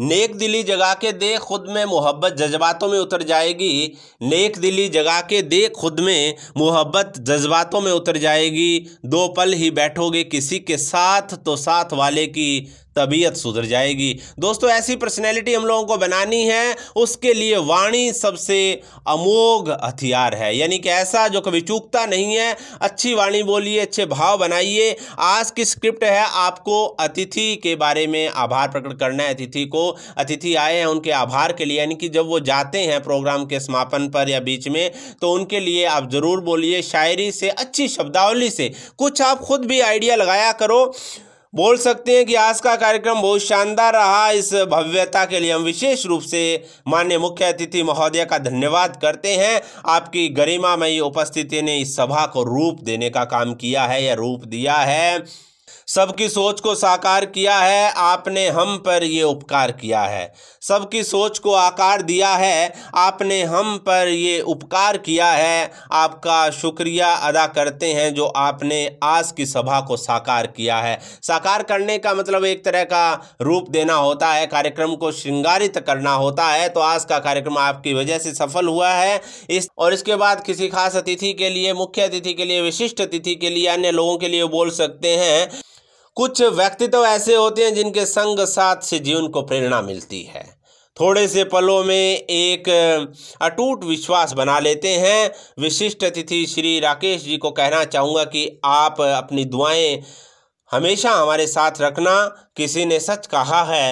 नेक दिली जगा के दे खुद में मोहब्बत जज्बातों में उतर जाएगी नेक दिली जगा के दे खुद में मोहब्बत जज्बातों में उतर जाएगी दो पल ही बैठोगे किसी के साथ तो साथ वाले की तबीयत सुधर जाएगी दोस्तों ऐसी पर्सनैलिटी हम लोगों को बनानी है उसके लिए वाणी सबसे अमोघ हथियार है यानी कि ऐसा जो कभी चूकता नहीं है अच्छी वाणी बोलिए अच्छे भाव बनाइए आज की स्क्रिप्ट है आपको अतिथि के बारे में आभार प्रकट करना है अतिथि को अतिथि आए हैं उनके आभार के लिए यानी कि जब वो जाते हैं प्रोग्राम के समापन पर या बीच में तो उनके लिए आप ज़रूर बोलिए शायरी से अच्छी शब्दावली से कुछ आप खुद भी आइडिया लगाया करो बोल सकते हैं कि आज का कार्यक्रम बहुत शानदार रहा इस भव्यता के लिए हम विशेष रूप से माननीय मुख्य अतिथि महोदय का धन्यवाद करते हैं आपकी गरिमामयी उपस्थिति ने इस सभा को रूप देने का काम किया है या रूप दिया है सबकी सोच को साकार किया है आपने हम पर ये उपकार किया है सबकी सोच को आकार दिया है आपने हम पर ये उपकार किया है आपका शुक्रिया अदा करते हैं जो आपने आज की सभा को साकार किया है साकार करने का मतलब एक तरह का रूप देना होता है कार्यक्रम को श्रृंगारित करना होता है तो आज का कार्यक्रम आपकी वजह से सफल हुआ है इस और इसके बाद किसी खास अतिथि के लिए मुख्य अतिथि के लिए विशिष्ट अतिथि के लिए अन्य लोगों के लिए बोल सकते हैं कुछ व्यक्ति तो ऐसे होते हैं जिनके संग साथ से जीवन को प्रेरणा मिलती है थोड़े से पलों में एक अटूट विश्वास बना लेते हैं विशिष्ट अतिथि श्री राकेश जी को कहना चाहूँगा कि आप अपनी दुआएं हमेशा हमारे साथ रखना किसी ने सच कहा है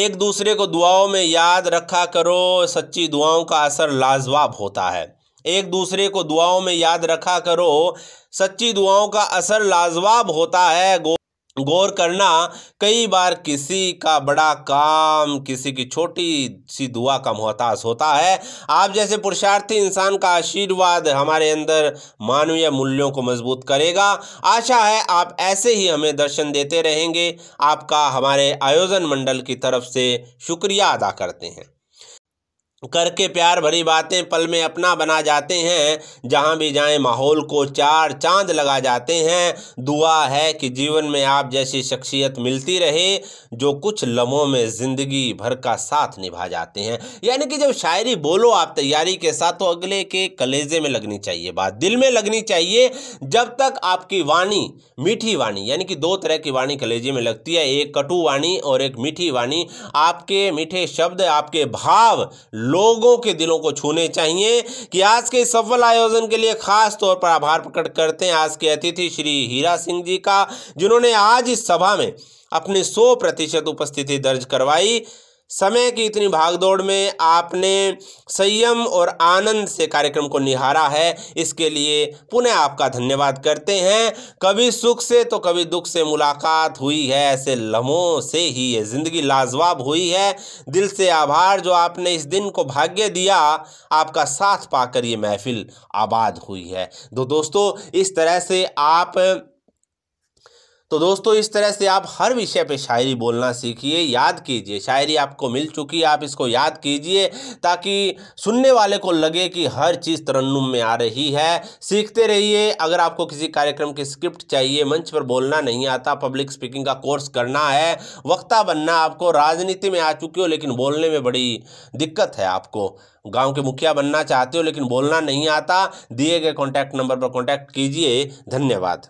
एक दूसरे को दुआओं में याद रखा करो सच्ची दुआओं का असर लाजवाब होता है एक दूसरे को दुआओं में याद रखा करो सच्ची दुआओं का असर लाजवाब होता है गौर करना कई बार किसी का बड़ा काम किसी की छोटी सी दुआ का मोहताज होता है आप जैसे पुरुषार्थी इंसान का आशीर्वाद हमारे अंदर मानवीय मूल्यों को मजबूत करेगा आशा है आप ऐसे ही हमें दर्शन देते रहेंगे आपका हमारे आयोजन मंडल की तरफ से शुक्रिया अदा करते हैं करके प्यार भरी बातें पल में अपना बना जाते हैं जहाँ भी जाएं माहौल को चार चांद लगा जाते हैं दुआ है कि जीवन में आप जैसी शख्सियत मिलती रहे जो कुछ लम्हों में ज़िंदगी भर का साथ निभा जाते हैं यानी कि जब शायरी बोलो आप तैयारी के साथ तो अगले के कलेजे में लगनी चाहिए बात दिल में लगनी चाहिए जब तक आपकी वाणी मीठी वाणी यानी कि दो तरह की वाणी कलेजे में लगती है एक कटु वाणी और एक मीठी वाणी आपके मीठे शब्द आपके भाव लोगों के दिलों को छूने चाहिए कि आज के इस सफल आयोजन के लिए खास तौर पर आभार प्रकट करते हैं आज के अतिथि श्री हीरा सिंह जी का जिन्होंने आज इस सभा में अपनी सौ प्रतिशत उपस्थिति दर्ज करवाई समय की इतनी भागदौड़ में आपने संयम और आनंद से कार्यक्रम को निहारा है इसके लिए पुनः आपका धन्यवाद करते हैं कभी सुख से तो कभी दुख से मुलाकात हुई है ऐसे लम्हों से ही ये ज़िंदगी लाजवाब हुई है दिल से आभार जो आपने इस दिन को भाग्य दिया आपका साथ पाकर ये महफिल आबाद हुई है तो दोस्तों इस तरह से आप तो दोस्तों इस तरह से आप हर विषय पे शायरी बोलना सीखिए याद कीजिए शायरी आपको मिल चुकी है आप इसको याद कीजिए ताकि सुनने वाले को लगे कि हर चीज़ तरन्नुम में आ रही है सीखते रहिए अगर आपको किसी कार्यक्रम की स्क्रिप्ट चाहिए मंच पर बोलना नहीं आता पब्लिक स्पीकिंग का कोर्स करना है वक्ता बनना आपको राजनीति में आ चुके हो लेकिन बोलने में बड़ी दिक्कत है आपको गांव के मुखिया बनना चाहते हो लेकिन बोलना नहीं आता दिए गए कॉन्टैक्ट नंबर पर कॉन्टैक्ट कीजिए धन्यवाद